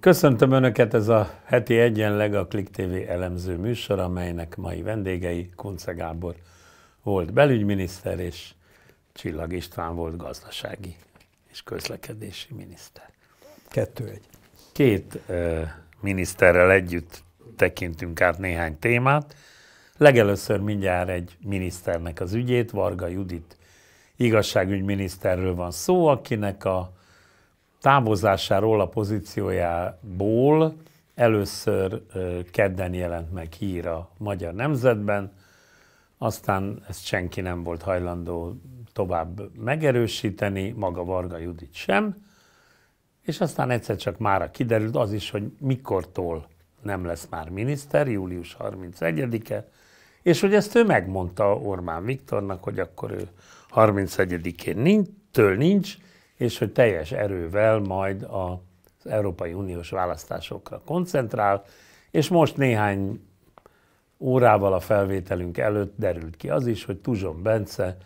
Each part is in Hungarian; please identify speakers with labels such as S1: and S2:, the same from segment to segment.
S1: Köszöntöm Önöket, ez a heti egyenleg a Klik TV elemző műsor, amelynek mai vendégei Kunce Gábor volt belügyminiszter, és Csillag István volt gazdasági és közlekedési miniszter. Kettő egy. Két ö, miniszterrel együtt tekintünk át néhány témát. Legelőször mindjárt egy miniszternek az ügyét, Varga Judit igazságügyminiszterről van szó, akinek a távozásáról a pozíciójából először kedden jelent meg hír a magyar nemzetben, aztán ezt senki nem volt hajlandó tovább megerősíteni, maga Varga Judit sem, és aztán egyszer csak mára kiderült az is, hogy mikortól nem lesz már miniszter, július 31-e, és hogy ezt ő megmondta Ormán Viktornak, hogy akkor ő 31-én nincs, től nincs, és hogy teljes erővel majd az Európai Uniós választásokra koncentrál, és most néhány órával a felvételünk előtt derült ki az is, hogy Tuzson Bence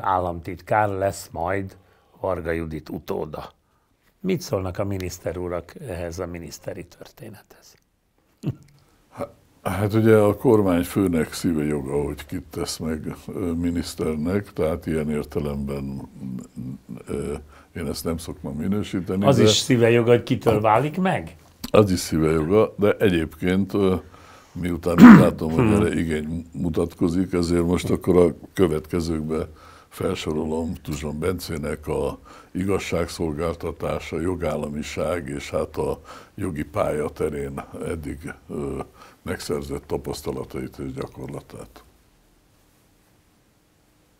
S1: államtitkár lesz majd Varga Judit utóda. Mit szólnak a miniszter urak ehhez a miniszteri történethez?
S2: Hát ugye a kormány főnek szíve joga, hogy kit tesz meg miniszternek, tehát ilyen értelemben én ezt nem szoktam minősíteni. Az is szíve
S1: joga, hogy kitől válik meg?
S2: Az is szíve joga, de egyébként miután látom, hogy hmm. erre igény mutatkozik, ezért most akkor a következőkbe felsorolom Tuzson Bencének a igazságszolgáltatása, jogállamiság és hát a jogi pálya terén eddig megszerzett tapasztalatait és gyakorlatát.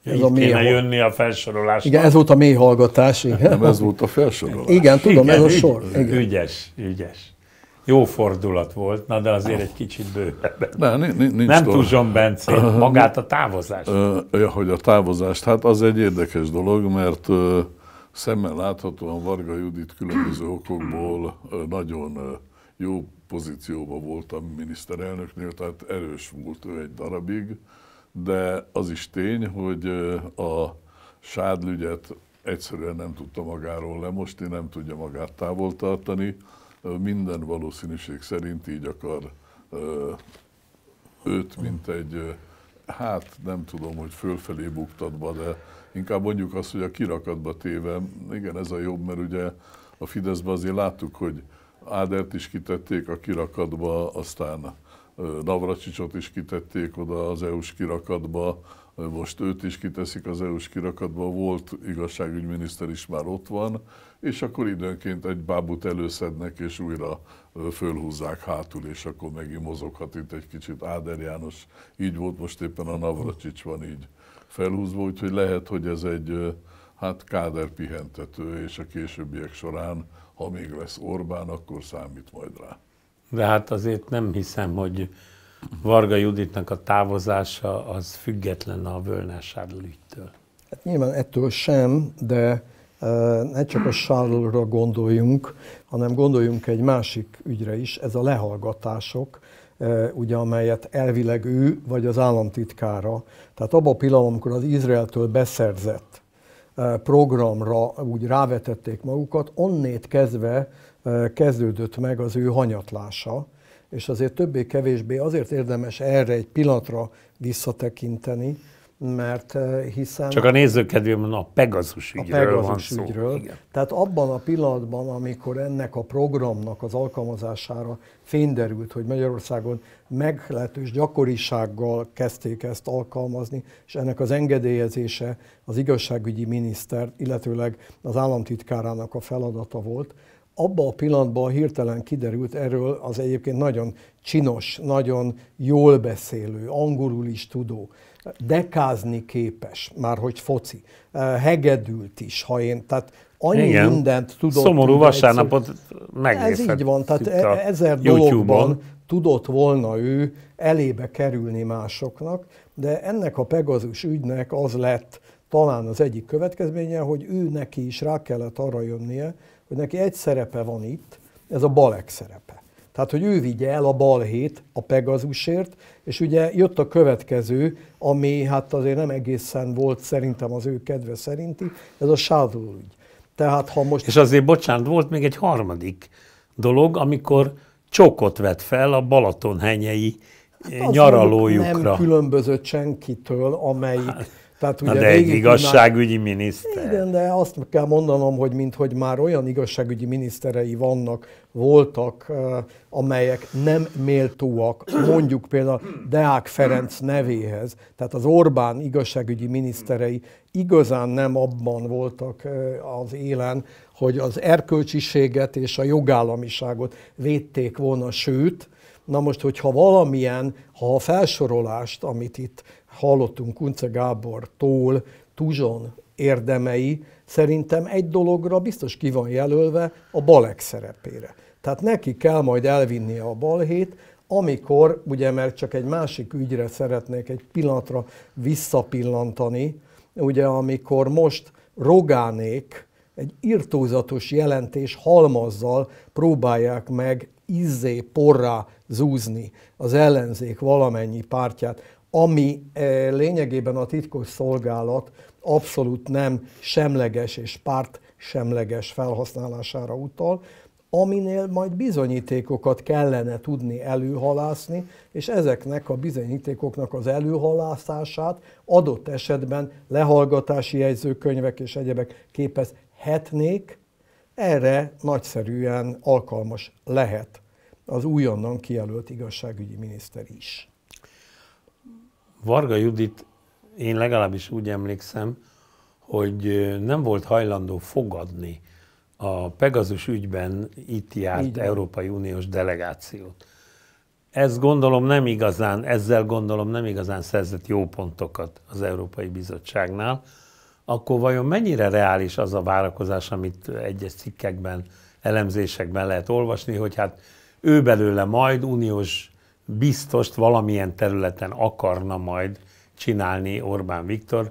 S2: Ez Így a mély kéne jönni a felsorolás. Igen, ez volt
S3: a mély hallgatás. Igen. Nem, ez volt a felsorolás. Igen, tudom, igen, ez a sor. Igen.
S1: Ügyes, ügyes. Jó fordulat volt, na de azért egy kicsit bővebb. Ne, nincs nem túlzson Bence, magát a távozást.
S2: Ja, hogy a távozást, hát az egy érdekes dolog, mert szemmel láthatóan Varga Judit különböző okokból nagyon jó pozícióban voltam miniszterelnöknél, tehát erős volt ő egy darabig, de az is tény, hogy a sádlügyet egyszerűen nem tudta magáról lemosni, nem tudja magát távol tartani. Minden valószínűség szerint így akar őt, mint egy, hát nem tudom, hogy fölfelé buktatva, de inkább mondjuk azt, hogy a kirakatba téve, igen, ez a jobb, mert ugye a Fideszben azért láttuk, hogy Ádert is kitették a kirakatba, aztán Navracsicsot is kitették oda az EU-s kirakatba, most őt is kiteszik az EU-s kirakatba, volt igazságügyminiszter is már ott van, és akkor időnként egy bábut előszednek, és újra fölhúzzák hátul, és akkor megint mozoghat itt egy kicsit. Áder János így volt, most éppen a Navracsics van így felhúzva, úgyhogy lehet, hogy ez egy hát káder pihentető, és a későbbiek során ha még lesz Orbán, akkor számít majd rá.
S1: De hát azért nem hiszem, hogy Varga Juditnak a távozása az független a Sárl ügytől.
S3: Hát nyilván ettől sem, de ne csak a Sárlra gondoljunk, hanem gondoljunk egy másik ügyre is, ez a lehallgatások, ugye, amelyet elvileg ő vagy az államtitkára, tehát abban a pillanatban, amikor az Izraeltől beszerzett programra úgy rávetették magukat, onnét kezdve kezdődött meg az ő hanyatlása, és azért többé-kevésbé azért érdemes erre egy pillanatra visszatekinteni, mert eh, hiszen... Csak a
S1: nézők kedvében a Pegasus ügyről a Pegasus van szó. Ügyről.
S3: Tehát abban a pillanatban, amikor ennek a programnak az alkalmazására fényderült, hogy Magyarországon meglehetős gyakorisággal kezdték ezt alkalmazni, és ennek az engedélyezése az igazságügyi miniszter, illetőleg az államtitkárának a feladata volt, abban a pillanatban hirtelen kiderült erről az egyébként nagyon csinos, nagyon jól beszélő, angolul is tudó, dekázni képes, már hogy foci, eh, hegedült is, ha én, tehát annyi Igen. mindent tudott. Szomorú tudni, vasárnapot Ez így van, tehát e- ezer dologban tudott volna ő elébe kerülni másoknak, de ennek a Pegazus ügynek az lett talán az egyik következménye, hogy ő neki is rá kellett arra jönnie, hogy neki egy szerepe van itt, ez a balek szerepe. Tehát, hogy ő vigye el a balhét a Pegazusért, és ugye jött a következő, ami hát azért nem egészen volt szerintem az ő kedve szerinti, ez a sádul ügy. Tehát, ha most... És
S1: azért, bocsánat, volt még egy harmadik dolog, amikor csokot vett fel a Balatonhenyei hát nyaralójukra. Nem
S3: különbözött senkitől, amelyik... Hát, tehát ugye Na de egy igazságügyi miniszter. Igen, de azt kell mondanom, hogy minthogy már olyan igazságügyi miniszterei vannak, voltak, amelyek nem méltóak, mondjuk például Deák Ferenc nevéhez. Tehát az Orbán igazságügyi miniszterei igazán nem abban voltak az élen, hogy az erkölcsiséget és a jogállamiságot védték volna, sőt, Na most, hogyha valamilyen, ha a felsorolást, amit itt hallottunk Kunce Gábortól, Tuzson érdemei, szerintem egy dologra biztos ki van jelölve, a balek szerepére. Tehát neki kell majd elvinnie a balhét, amikor, ugye mert csak egy másik ügyre szeretnék egy pillanatra visszapillantani, ugye amikor most Rogánék egy irtózatos jelentés halmazzal próbálják meg izzé porrá zúzni az ellenzék valamennyi pártját, ami eh, lényegében a titkos szolgálat abszolút nem semleges és párt semleges felhasználására utal, aminél majd bizonyítékokat kellene tudni előhalászni, és ezeknek a bizonyítékoknak az előhalászását adott esetben lehallgatási jegyzőkönyvek és egyebek képez hetnék, erre nagyszerűen alkalmas lehet az újonnan kijelölt igazságügyi miniszter is.
S1: Varga Judit, én legalábbis úgy emlékszem, hogy nem volt hajlandó fogadni a Pegazus ügyben itt járt Igen. Európai Uniós delegációt. Ez gondolom nem igazán, ezzel gondolom nem igazán szerzett jó pontokat az Európai Bizottságnál akkor vajon mennyire reális az a várakozás, amit egyes cikkekben, elemzésekben lehet olvasni, hogy hát ő belőle majd uniós biztost valamilyen területen akarna majd csinálni Orbán Viktor,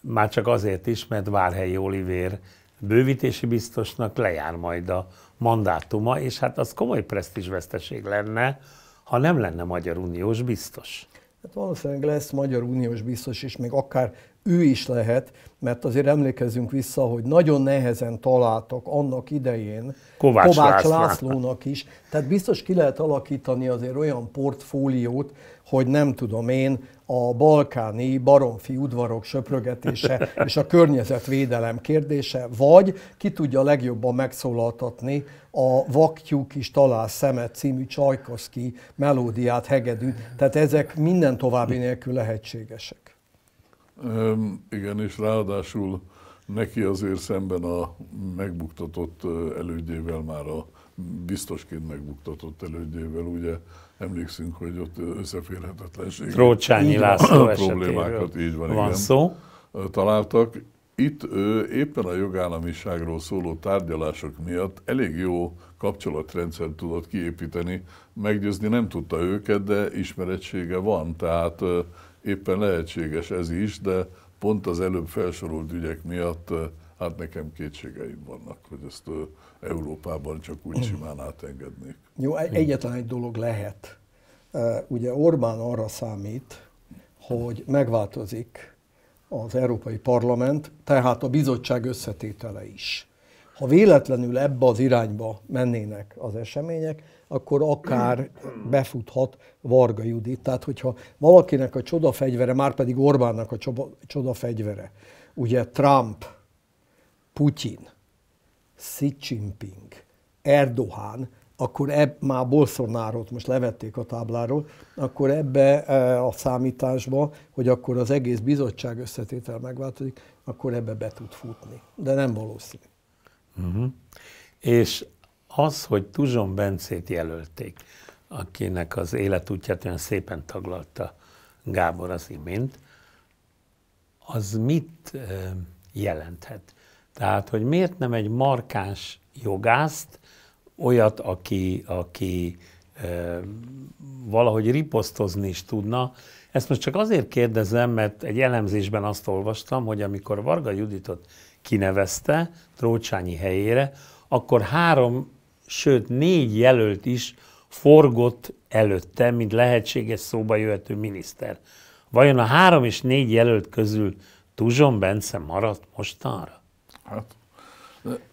S1: már csak azért is, mert Várhelyi Olivér bővítési biztosnak lejár majd a mandátuma, és hát az komoly presztízsveszteség lenne, ha nem lenne Magyar Uniós biztos.
S3: Hát valószínűleg lesz Magyar Uniós biztos, és még akár ő is lehet, mert azért emlékezzünk vissza, hogy nagyon nehezen találtak annak idején Kovács, Kovács László. Lászlónak is. Tehát biztos ki lehet alakítani azért olyan portfóliót, hogy nem tudom én, a balkáni baromfi udvarok söprögetése és a környezetvédelem kérdése, vagy ki tudja legjobban megszólaltatni a Vaktyúk is talál szemet című Csajkoszki melódiát hegedű. Tehát ezek minden további nélkül lehetségesek.
S2: Igen, és ráadásul neki azért szemben a megbuktatott elődjével, már a biztosként megbuktatott elődjével, ugye emlékszünk, hogy ott összeférhetetlenség. Trócsányi László problémákat, így van, van igen, szó. találtak. Itt ő éppen a jogállamiságról szóló tárgyalások miatt elég jó kapcsolatrendszer tudott kiépíteni. Meggyőzni nem tudta őket, de ismerettsége van, tehát éppen lehetséges ez is, de pont az előbb felsorolt ügyek miatt hát nekem kétségeim vannak, hogy ezt Európában csak úgy mm. simán átengednék.
S3: Jó, egyetlen egy dolog lehet. Ugye Orbán arra számít, hogy megváltozik az Európai Parlament, tehát a bizottság összetétele is. Ha véletlenül ebbe az irányba mennének az események, akkor akár befuthat Varga Judit. Tehát, hogyha valakinek a csodafegyvere, már pedig Orbánnak a csodafegyvere, ugye Trump, Putin, Xi Jinping, Erdogan, akkor ebb, már Bolsonárot most levették a tábláról, akkor ebbe e, a számításba, hogy akkor az egész bizottság összetétel megváltozik, akkor ebbe be tud futni. De nem valószínű.
S1: Uh-huh. És az, hogy Tuzson Bencét jelölték, akinek az életútját olyan szépen taglalta Gábor az imént, az mit jelenthet? Tehát, hogy miért nem egy markáns jogászt, olyat, aki, aki valahogy riposztozni is tudna. Ezt most csak azért kérdezem, mert egy elemzésben azt olvastam, hogy amikor Varga Juditot kinevezte Trócsányi helyére, akkor három sőt négy jelölt is forgott előtte, mint lehetséges szóba jöhető miniszter. Vajon a három és négy jelölt közül Tuzson Bence maradt mostanra?
S2: Hát,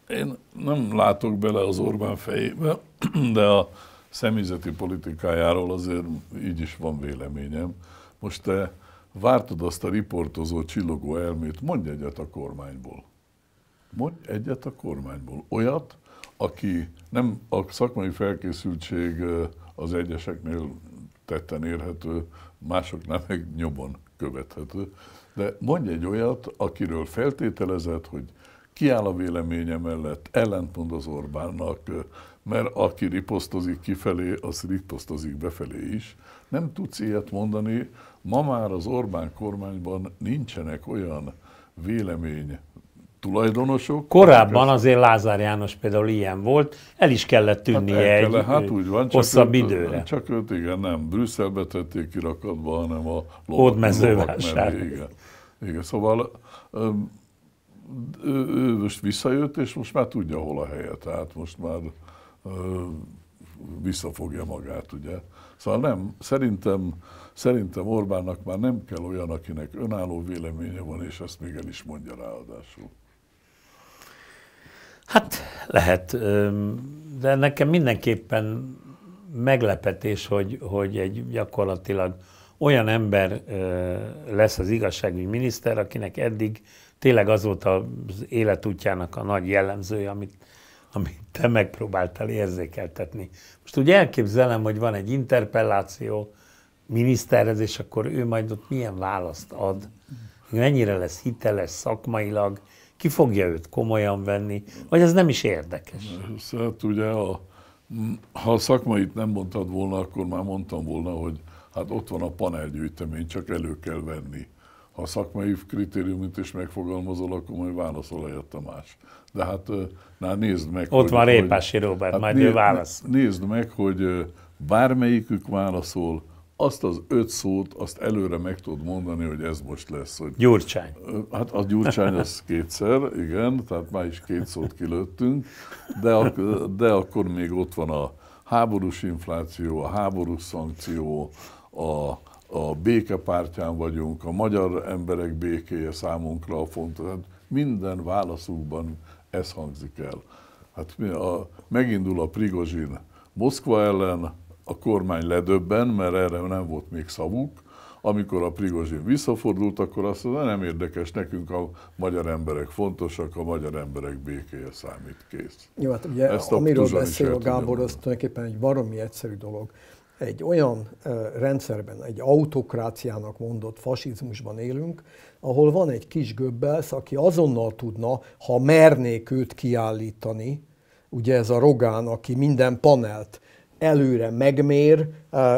S2: én nem látok bele az Orbán fejébe, de a személyzeti politikájáról azért így is van véleményem. Most te vártad azt a riportozó csillogó elmét, mondj egyet a kormányból. Mondj egyet a kormányból. Olyat, aki nem a szakmai felkészültség az egyeseknél tetten érhető, másoknál meg nyomon követhető. De mondj egy olyat, akiről feltételezett, hogy kiáll a véleménye mellett, ellentmond az Orbánnak, mert aki riposztozik kifelé, az riposztozik befelé is. Nem tudsz ilyet mondani. Ma már az Orbán kormányban nincsenek olyan vélemény tulajdonosok. Korábban azért
S1: Lázár János például ilyen volt, el is kellett hát tűnnie hát egy kellett, hát úgy van, hosszabb csak időre. Őt,
S2: csak őt igen, nem Brüsszelbe tették kirakatba, hanem a lovakmezővásár. Igen. igen, szóval ő, ő most visszajött, és most már tudja, hol a helye, tehát most már ö, visszafogja magát, ugye. Szóval nem, szerintem, szerintem Orbánnak már nem kell olyan, akinek önálló véleménye van, és ezt még el is mondja ráadásul.
S1: Hát lehet, de nekem mindenképpen meglepetés, hogy, hogy egy gyakorlatilag olyan ember lesz az igazságügyi miniszter, akinek eddig tényleg az volt az életútjának a nagy jellemzője, amit, amit te megpróbáltál érzékeltetni. Most úgy elképzelem, hogy van egy interpelláció miniszterhez, és akkor ő majd ott milyen választ ad, mennyire lesz hiteles szakmailag, ki fogja őt komolyan venni, vagy ez nem is érdekes?
S2: Hát ugye, a, ha a szakmait nem mondtad volna, akkor már mondtam volna, hogy hát ott van a panelgyűjtemény, csak elő kell venni. Ha a szakmai kritériumot is megfogalmazol, akkor majd válaszol helyett a más. De hát na, nézd meg. Ott hogy, van Répási Robert, hát majd nézd, ő válasz. Nézd meg, hogy bármelyikük válaszol, azt az öt szót, azt előre meg tudod mondani, hogy ez most lesz. Hogy, gyurcsány. Hát a gyurcsány az kétszer, igen, tehát már is két szót kilőttünk, de, ak de akkor még ott van a háborús infláció, a háborús szankció, a, a békepártyán vagyunk, a magyar emberek békéje számunkra a fontos. Hát minden válaszukban ez hangzik el. Hát a, megindul a Prigozsin Moszkva ellen, a kormány ledöbben, mert erre nem volt még szavuk, amikor a Prigozsin visszafordult, akkor azt mondta, nem érdekes, nekünk a magyar emberek fontosak, a magyar emberek békéje számít, kész. Jó, hát ugye Ezt amiről beszél a Gábor, az
S3: tulajdonképpen egy baromi egyszerű dolog. Egy olyan rendszerben, egy autokráciának mondott fasizmusban élünk, ahol van egy kis göbbelsz, aki azonnal tudna, ha mernék őt kiállítani, ugye ez a Rogán, aki minden panelt előre megmér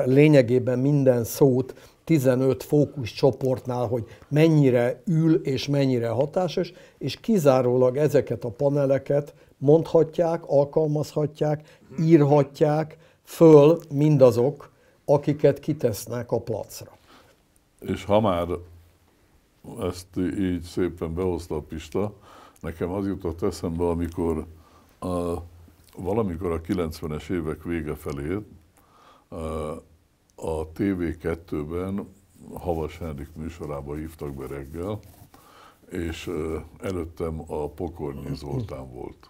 S3: lényegében minden szót 15 fókuszcsoportnál, hogy mennyire ül és mennyire hatásos, és kizárólag ezeket a paneleket mondhatják, alkalmazhatják, írhatják föl mindazok, akiket kitesznek a placra.
S2: És ha már ezt így szépen behozta a Pista, nekem az jutott eszembe, amikor a valamikor a 90-es évek vége felé eh, a TV2-ben Havas Henrik műsorába hívtak be reggel, és eh, előttem a Pokorni Zoltán volt.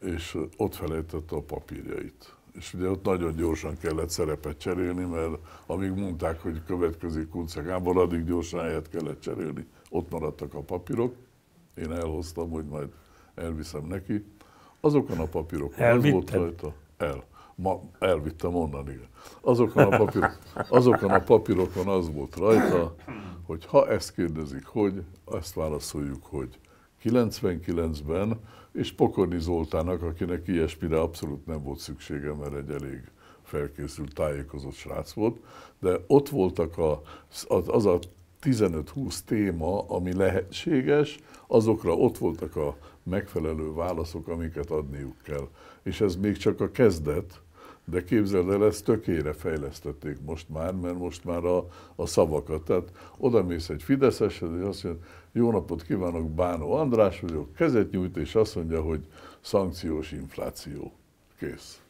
S2: És eh, ott felejtette a papírjait. És ugye ott nagyon gyorsan kellett szerepet cserélni, mert amíg mondták, hogy következik Kunce Gábor, addig gyorsan helyet kellett cserélni. Ott maradtak a papírok, én elhoztam, hogy majd elviszem neki, Azokon a papírokon, Elvitted. az volt rajta. El. Ma elvittem onnan, igen. Azokon a, papírok, azokon a papírokon az volt rajta, hogy ha ezt kérdezik, hogy, ezt válaszoljuk, hogy 99-ben, és Pokorni Zoltának, akinek ilyesmire abszolút nem volt szüksége, mert egy elég felkészült, tájékozott srác volt, de ott voltak a, az, az a 15-20 téma, ami lehetséges, azokra ott voltak a megfelelő válaszok, amiket adniuk kell. És ez még csak a kezdet, de képzeld el, ezt tökére fejlesztették most már, mert most már a, a szavakat. Tehát oda mész egy Fideszeshez, és azt mondja, jó napot kívánok, Bánó András vagyok, kezet nyújt, és azt mondja, hogy szankciós infláció. Kész.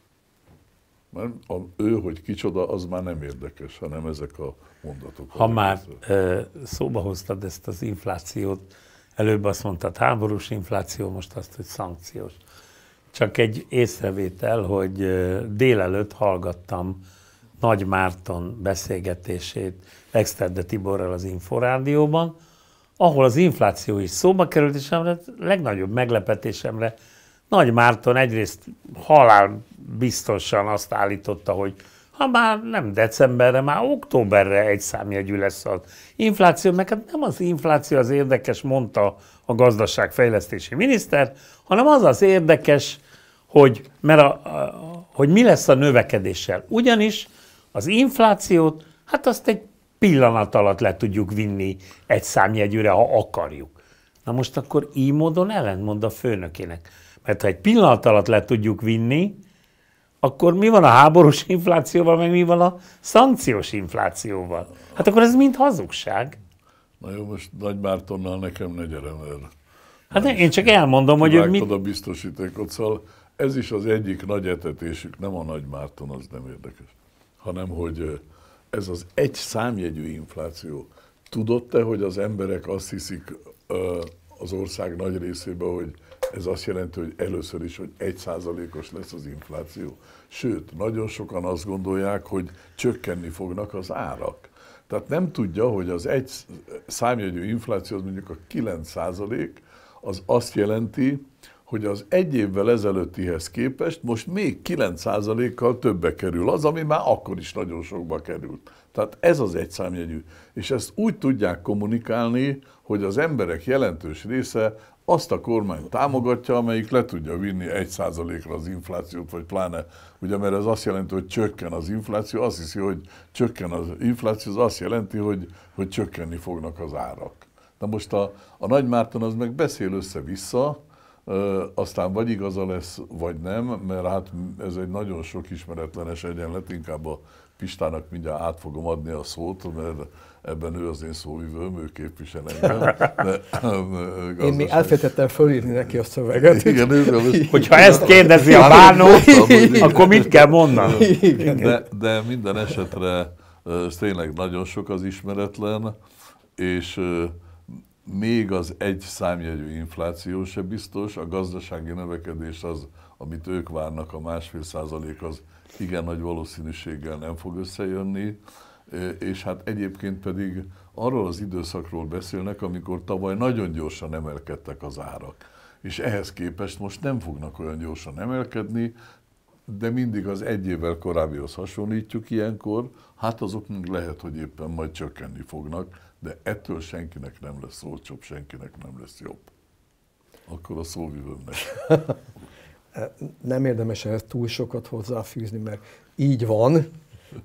S2: Mert a, ő, hogy kicsoda, az már nem érdekes, hanem ezek a mondatok. Ha már ö, szóba hoztad ezt az inflációt,
S1: előbb azt mondtad háborús infláció, most azt, hogy szankciós. Csak egy észrevétel, hogy délelőtt hallgattam Nagy Márton beszélgetését Exterde Tiborral az Inforádióban, ahol az infláció is szóba került, és a legnagyobb meglepetésemre Nagy Márton egyrészt halál biztosan azt állította, hogy ha már nem decemberre, már októberre egy számjegyű lesz az infláció, meg hát nem az infláció az érdekes, mondta a gazdaságfejlesztési miniszter, hanem az az érdekes, hogy, mert a, a, hogy mi lesz a növekedéssel. Ugyanis az inflációt, hát azt egy pillanat alatt le tudjuk vinni egy számjegyűre, ha akarjuk. Na most akkor így módon ellentmond a főnökének. Mert ha egy pillanat alatt le tudjuk vinni, akkor mi van a háborús inflációval, meg mi van a szankciós
S2: inflációval? Hát akkor ez mind hazugság. Na jó, most Nagy Mártonnal nekem ne gyere, mert... Hát nem, én csak elmondom, hogy ő mit... a biztosítékot, szóval ez is az egyik nagy etetésük, nem a Nagy Márton, az nem érdekes, hanem hogy ez az egy számjegyű infláció. Tudod te, hogy az emberek azt hiszik az ország nagy részében, hogy ez azt jelenti, hogy először is, hogy egy százalékos lesz az infláció. Sőt, nagyon sokan azt gondolják, hogy csökkenni fognak az árak. Tehát nem tudja, hogy az egy számjegyű infláció, az mondjuk a 9 százalék, az azt jelenti, hogy az egy évvel ezelőttihez képest most még 9%-kal többe kerül az, ami már akkor is nagyon sokba került. Tehát ez az egy számjegyű. És ezt úgy tudják kommunikálni, hogy az emberek jelentős része azt a kormány támogatja, amelyik le tudja vinni 1%-ra az inflációt, vagy pláne, ugye mert ez azt jelenti, hogy csökken az infláció, azt hiszi, hogy csökken az infláció, az azt jelenti, hogy, hogy csökkenni fognak az árak. Na most a, a Nagy Márton az meg beszél össze-vissza, aztán vagy igaza lesz, vagy nem, mert hát ez egy nagyon sok ismeretlenes egyenlet, inkább a Pistának mindjárt át fogom adni a szót, mert ebben ő az én szóvivőm, ő képvisel engem. De, gazdaság... Én még elfelejtettem
S3: fölírni neki a szöveget. Igen, ő az... Hogyha ezt kérdezi a bánó, akkor mit kell mondanom? De, de minden
S2: esetre tényleg nagyon sok az ismeretlen, és még az egy számjegyű infláció se biztos, a gazdasági növekedés az, amit ők várnak, a másfél százalék az igen nagy valószínűséggel nem fog összejönni és hát egyébként pedig arról az időszakról beszélnek, amikor tavaly nagyon gyorsan emelkedtek az árak. És ehhez képest most nem fognak olyan gyorsan emelkedni, de mindig az egy évvel korábbihoz hasonlítjuk ilyenkor, hát azok még lehet, hogy éppen majd csökkenni fognak, de ettől senkinek nem lesz olcsóbb, senkinek nem lesz jobb. Akkor a szóvivőmnek.
S3: nem érdemes ehhez túl sokat hozzáfűzni, mert így van,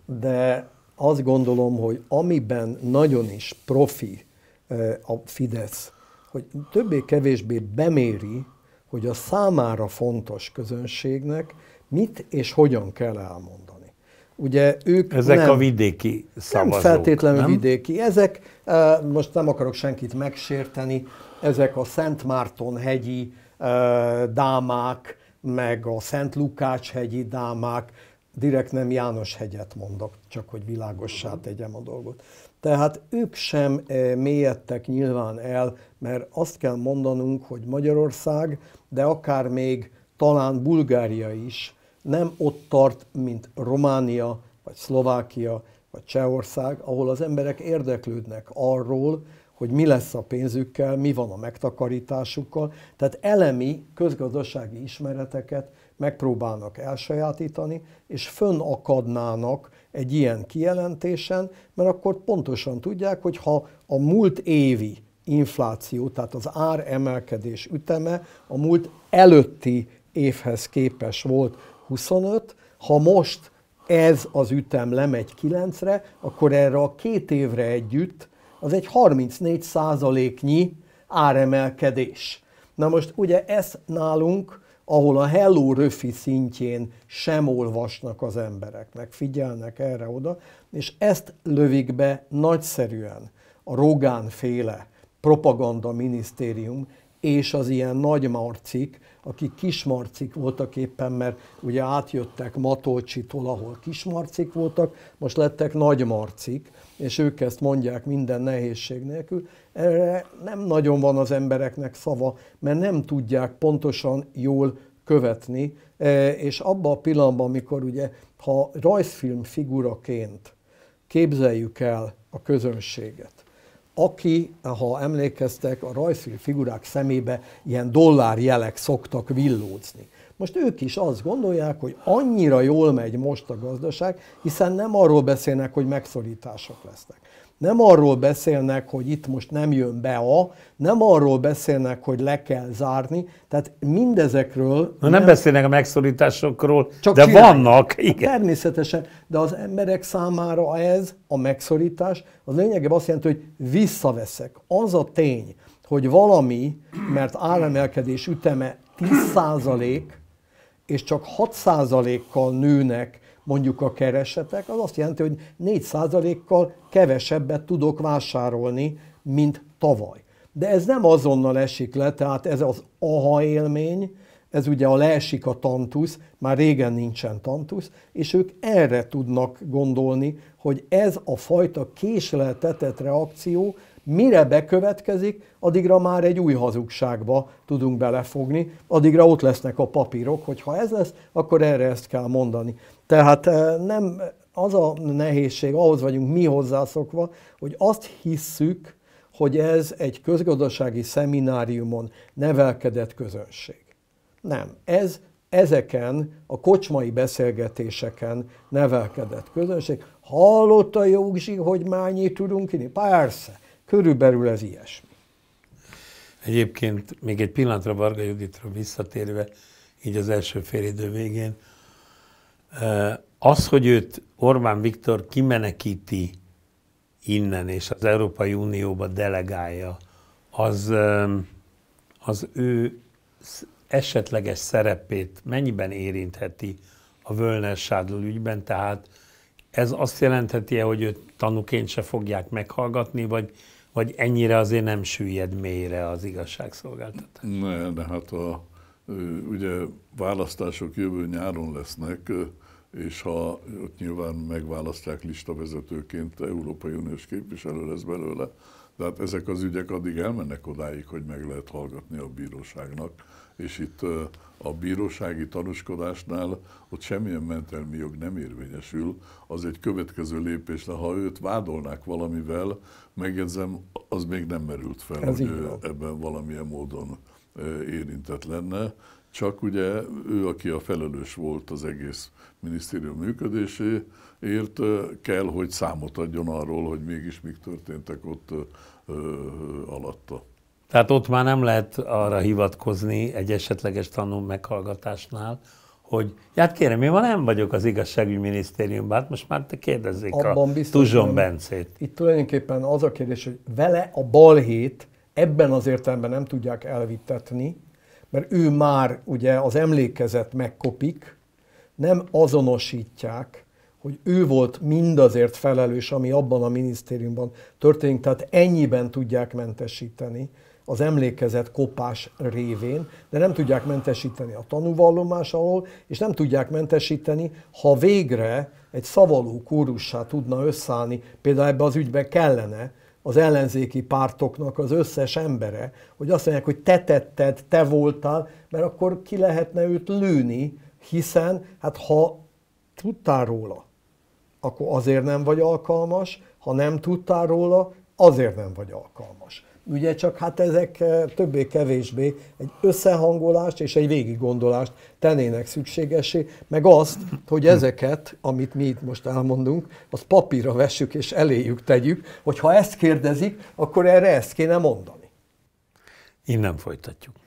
S3: de azt gondolom, hogy amiben nagyon is profi e, a Fidesz, hogy többé-kevésbé beméri, hogy a számára fontos közönségnek mit és hogyan kell elmondani. Ugye ők ezek nem, a vidéki szavazók, Nem feltétlenül nem? vidéki. Ezek, e, most nem akarok senkit megsérteni, ezek a Szent Márton hegyi e, dámák, meg a Szent Lukács hegyi dámák, direkt nem János hegyet mondok, csak hogy világossá mhm. tegyem a dolgot. Tehát ők sem eh, mélyedtek nyilván el, mert azt kell mondanunk, hogy Magyarország, de akár még talán Bulgária is nem ott tart, mint Románia, vagy Szlovákia, vagy Csehország, ahol az emberek érdeklődnek arról, hogy mi lesz a pénzükkel, mi van a megtakarításukkal. Tehát elemi közgazdasági ismereteket megpróbálnak elsajátítani, és akadnának egy ilyen kijelentésen, mert akkor pontosan tudják, hogy ha a múlt évi infláció, tehát az ár-emelkedés üteme a múlt előtti évhez képes volt 25, ha most ez az ütem lemegy 9-re, akkor erre a két évre együtt az egy 34 százaléknyi áremelkedés. Na most ugye ez nálunk ahol a Hello Röfi szintjén sem olvasnak az embereknek, figyelnek erre oda, és ezt lövik be nagyszerűen a Rogán féle propaganda minisztérium és az ilyen nagy marcik, akik kismarcik voltak éppen, mert ugye átjöttek Matolcsitól, ahol kismarcik voltak, most lettek nagymarcik, és ők ezt mondják minden nehézség nélkül. Erre nem nagyon van az embereknek szava, mert nem tudják pontosan jól követni, e, és abban a pillanatban, amikor ugye, ha rajzfilm figuraként képzeljük el a közönséget, aki, ha emlékeztek, a rajzfilm figurák szemébe ilyen dollárjelek szoktak villódzni. Most ők is azt gondolják, hogy annyira jól megy most a gazdaság, hiszen nem arról beszélnek, hogy megszorítások lesznek. Nem arról beszélnek, hogy itt most nem jön be a, nem arról beszélnek, hogy le kell zárni, tehát mindezekről... Na nem, nem beszélnek
S1: a megszorításokról, csak de csinálják. vannak. Hát igen.
S3: Hát természetesen, de az emberek számára ez, a megszorítás, az lényegében azt jelenti, hogy visszaveszek. Az a tény, hogy valami, mert áremelkedés üteme 10 és csak 6%-kal nőnek mondjuk a keresetek, az azt jelenti, hogy 4%-kal kevesebbet tudok vásárolni, mint tavaly. De ez nem azonnal esik le, tehát ez az aha élmény, ez ugye a leesik a tantusz, már régen nincsen tantusz, és ők erre tudnak gondolni, hogy ez a fajta késleltetett reakció mire bekövetkezik, addigra már egy új hazugságba tudunk belefogni, addigra ott lesznek a papírok, hogy ha ez lesz, akkor erre ezt kell mondani. Tehát eh, nem az a nehézség, ahhoz vagyunk mi hozzászokva, hogy azt hisszük, hogy ez egy közgazdasági szemináriumon nevelkedett közönség. Nem, ez ezeken a kocsmai beszélgetéseken nevelkedett közönség. Hallotta Józsi, hogy mányi tudunk inni? Persze, körülbelül ez ilyesmi.
S1: Egyébként még egy pillanatra Varga Juditra visszatérve, így az első félidő végén, az, hogy őt Orbán Viktor kimenekíti innen és az Európai Unióba delegálja, az, az ő esetleges szerepét mennyiben érintheti a Völner Sádl ügyben, tehát ez azt jelentheti -e, hogy őt tanúként se fogják meghallgatni, vagy, vagy ennyire azért nem süllyed mélyre az igazságszolgáltatás?
S2: Ne, de hát a, ugye választások jövő nyáron lesznek, és ha ott nyilván megválasztják listavezetőként, Európai Uniós képviselő lesz belőle, de hát ezek az ügyek addig elmennek odáig, hogy meg lehet hallgatni a bíróságnak, és itt a bírósági tanúskodásnál ott semmilyen mentelmi jog nem érvényesül, az egy következő lépés, de ha őt vádolnák valamivel, megjegyzem, az még nem merült fel, Ez hogy ebben valamilyen módon érintett lenne, csak ugye ő, aki a felelős volt az egész minisztérium működéséért, kell, hogy számot adjon arról, hogy mégis mik történtek ott alatta. Tehát
S1: ott már nem lehet arra hivatkozni egy esetleges tanú meghallgatásnál, hogy hát kérem, én ma nem vagyok az igazságügyminisztériumban, hát most már te kérdezzék Abban a Tuzson Bencét.
S3: Itt tulajdonképpen az a kérdés, hogy vele a balhét ebben az értelemben nem tudják elvittetni, mert ő már ugye az emlékezet megkopik, nem azonosítják, hogy ő volt mindazért felelős, ami abban a minisztériumban történik, tehát ennyiben tudják mentesíteni az emlékezet kopás révén, de nem tudják mentesíteni a tanúvallomás alól, és nem tudják mentesíteni, ha végre egy szavaló kórussá tudna összeállni, például ebbe az ügybe kellene, az ellenzéki pártoknak az összes embere, hogy azt mondják, hogy te tetted, te voltál, mert akkor ki lehetne őt lőni, hiszen hát ha tudtál róla, akkor azért nem vagy alkalmas, ha nem tudtál róla, azért nem vagy alkalmas. Ugye csak hát ezek eh, többé-kevésbé egy összehangolást és egy gondolást tennének szükségesé, meg azt, hogy ezeket, amit mi itt most elmondunk, azt papírra vessük és eléjük tegyük, hogy ha ezt kérdezik, akkor erre ezt kéne mondani.
S1: Innen folytatjuk.